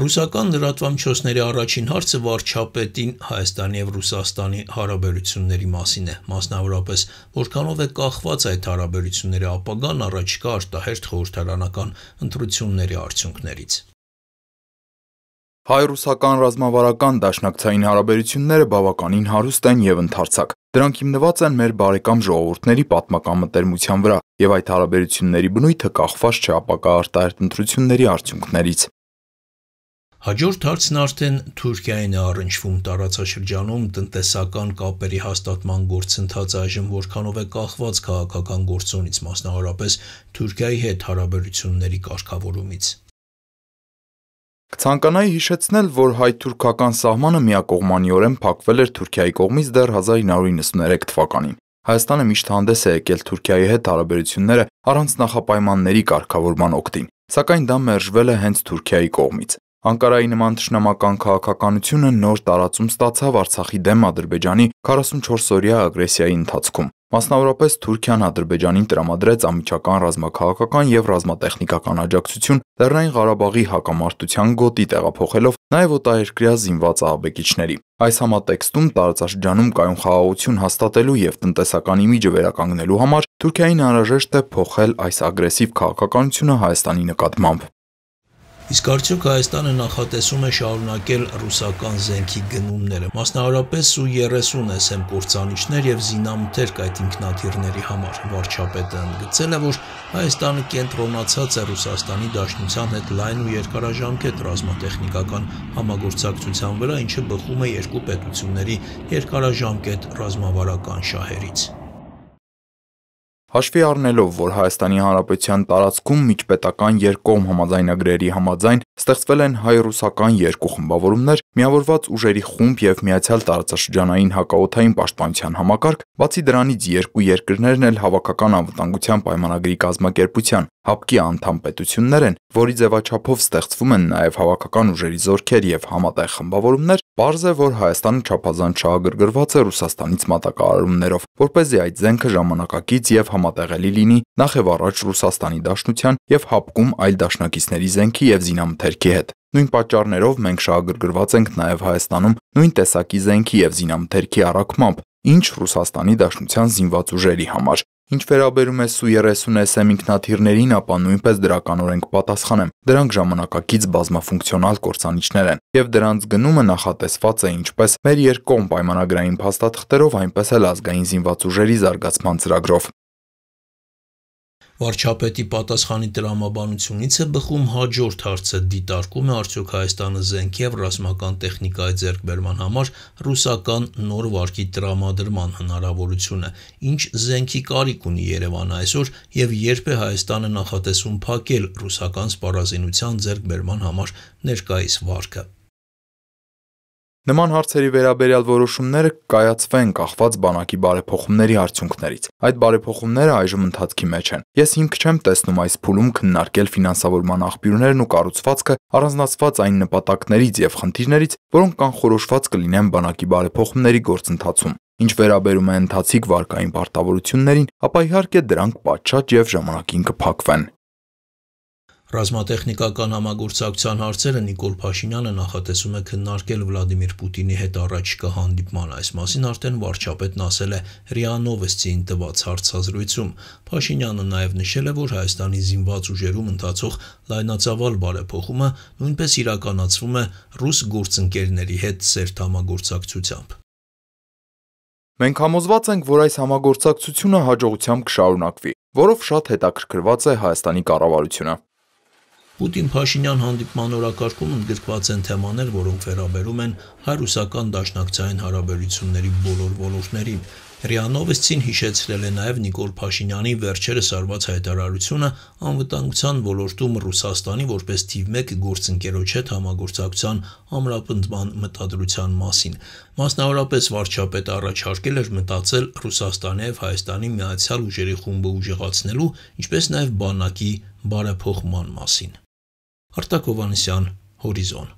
Ռուսական լրատվամիջոցների առաջին հարցը վարչապետին Հայաստանի եւ Ռուսաստանի հարաբերությունների մասին է, մասնավորապես որքանով է կախված այդ հարաբերությունների ապագան առաջկա արտահերթ խորհրդարանական ընտրությունների արդյունքներից։ Հայ-ռուսական ռազմավարական դաշնակցային հարաբերությունները բավականին հարուստ են եւ ընդարձակ։ Դրանք հիմնված են մեր բարեկամ ժողովուրդների պատմական մտերմության վրա, եւ այդ հարաբերությունների բնույթը կախված չէ ապակա արտահերտ ընտրությունների արդյունքներից։ Հաջորդ հարցն արդեն Թուրքիային է առնչվում տարածաշրջանում տնտեսական կապերի հաստատման գործընթացը այժմ որքանով է կախված քաղաքական գործոնից, մասնավորապես Թուրքիայի հետ հարաբերությունների կարգավորումից։ Ցանկանայի հիշեցնել, որ հայ-թուրքական սահմանը միակողմանիորեն փակվել էր Թուրքիայի կողմից դեռ 1993 թվականին։ Հայաստանը միշտ հանդես է եկել Թուրքիայի հետ հարաբերությունները առանց նախապայմանների կարգավորման օգտին, սակայն դա մերժվել է հենց Թուրքիայի կողմից։ Անկարայի նման ճշնամական քաղաքականությունը նոր տարածում ստացավ Արցախի դեմ Ադրբեջանի 44-օրյա ագրեսիայի ընթացքում։ Մասնավորապես Թուրքիան Ադրբեջանին տրամադրեց ամիջական ռազմաքաղաքական եւ ռազմատեխնիկական աջակցություն Լեռնային Ղարաբաղի հակամարտության գոտի տեղափոխելով նաեւ օտարերկրյա զինված ահաբեկիչների։ Այս համատեքստում տարածաշրջանում կայուն խաղաղություն հաստատելու եւ տնտեսական իմիջը վերականգնելու համար Թուրքիային անհրաժեշտ է փոխել այս ագրեսիվ քաղաքականությունը Հայաստանի նկատմամբ։ Իսկ արդյոք Հայաստանը նախատեսում է շարունակել ռուսական զենքի գնումները։ Մասնավորապես Su-30 SM կործանիչներ եւ զինամթերք այդ ինքնաթիռների համար վարչապետը ընդգծել է, որ Հայաստանը կենտրոնացած է Ռուսաստանի Դաշնության հետ լայն ու երկարաժամկետ ռազմատեխնիկական համագործակցության վրա, ինչը բխում է երկու պետությունների երկարաժամկետ ռազմավարական շահերից։ Հաշվի առնելով, որ Հայաստանի Հանրապետության տարածքում միջպետական երկկողմ համաձայնագրերի համաձայն ստեղծվել են հայ-ռուսական երկու խմբավորումներ, միավորված ուժերի խումբ եւ միացյալ տարածաշրջանային հակաօթային պաշտպանության համակարգ, բացի դրանից երկու երկրներն էլ հավաքական անվտանգության պայմանագրի կազմակերպության ՀԱՊԿ-ի անդամ պետություններ են, որի ձևաչափով ստեղծվում են նաեւ հավաքական ուժերի զորքեր եւ համատեղ խմբավորումներ, Պարզ է, որ Հայաստանը չափազանց շահագրգռված է Ռուսաստանից մատակարարումներով, որ เป զի այդ զենքը ժամանակակից եւ համատեղելի լինի նախ եւ առաջ Ռուսաստանի Դաշնության եւ հապկում այլ դաշնակիցների զենքի եւ զինամթերքի հետ։ Նույն պատճառներով մենք շահագրգռված ենք նաեւ Հայաստանում նույն տեսակի զենքի եւ զինամթերքի առաքմամբ, ինչ Ռուսաստանի Դաշնության զինված ուժերի համար։ Ինչ վերաբերում է Su-30SM ինքնաթիռներին, ապա նույնպես դրականորեն կպատասխանեմ։ Դրանք ժամանակակից բազմաֆունկցիոնալ կործանիչներ են, եւ դրանց գնումը նախատեսված է ինչպես մեր երկկողմ պայմանագրային փաստաթղթերով, այնպես էլ ազգային զինված ուժերի զարգացման ծրագրով։ Վարչապետի պատասխանի տրամաբանությունից է բխում հաջորդ հարցը՝ դիտարկում է արդյոք Հայաստանը զենքի եւ ռազմական տեխնիկայի ձեռքբերման համար ռուսական նոր վարկի տրամադրման հնարավորությունը, ինչ զենքի կարիք ունի Երևանը այսօր եւ երբ է Հայաստանը նախատեսում փակել ռուսական սպառազինության ձեռքբերման համար ներկայիս վարկը։ Նման հարցերի վերաբերյալ որոշումները կկայացվեն կախված բանակի բարեփոխումների արդյունքներից։ Այդ բարեփոխումները այժմ ընթացքի մեջ են։ Ես հիմք չեմ տեսնում այս փուլում քննարկել ֆինանսավորման աղբյուրներն ու կառուցվածքը առանձնացված այն նպատակներից եւ խնդիրներից, որոնք կանխորոշված կլինեն բանակի բարեփոխումների գործընթացում։ Ինչ վերաբերում է ընթացիկ վարկային պարտավորություններին, ապա իհարկե դրանք պատշաճ եւ ժամանակին կփակվեն։ Ռազմատեխնիկական համագործակցության հարցերը Նիկոլ Փաշինյանը նախատեսում է քննարկել Վլադիմիր Պուտինի հետ առաջիկա հանդիպմանը։ Այս մասին արդեն վարչապետն ասել է ՌԻԱ Նովեսթին տված հարցազրույցում։ Փաշինյանը նաև նշել է, որ Հայաստանի զինված ուժերում ընթացող լայնածավալ բարեփոխումը նույնպես իրականացվում է ռուս գործընկերների հետ սերտ համագործակցությամբ։ Մենք համոզված ենք, որ այս համագործակցությունը հաջողությամբ կշարունակվի, որով շատ հետաքրքրված է Հայաստանի կառավարությունը։ Պուտին-Փաշինյան հանդիպման օրակարգում ընդգրկված են թեմաներ, որոնք վերաբերում են հայ-ռուսական դաշնակցային հարաբերությունների բոլոր ոլորտներին։ Ռիանովսցին հիշեցրել է նաև Նիկոլ Փաշինյանի վերջերս արված հայտարարությունը անվտանգության ոլորտում Ռուսաստանի որպես թիվ 1 գործընկերոջ հետ համագործակցության ամրապնդման մտադրության մասին։ Մասնավորապես վարչապետը առաջարկել էր մտածել Ռուսաստանի եւ Հայաստանի միացյալ ուժերի խումբը ուժեղացնելու, ինչպես նաև բանակի բարեփոխման մասին։ Artakovan Horizon.